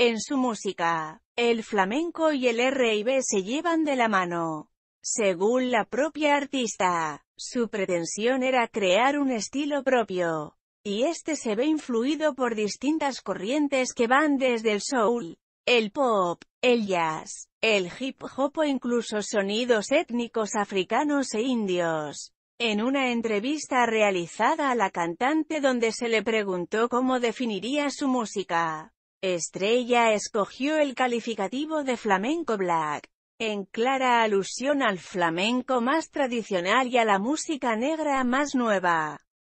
En su música, el flamenco y el R&B se llevan de la mano. Según la propia artista, su pretensión era crear un estilo propio, y este se ve influido por distintas corrientes que van desde el soul, el pop, el jazz, el hip hop o incluso sonidos étnicos africanos e indios. En una entrevista realizada a la cantante donde se le preguntó cómo definiría su música, Estrella escogió el calificativo de flamenco black, en clara alusión al flamenco más tradicional y a la música negra más nueva.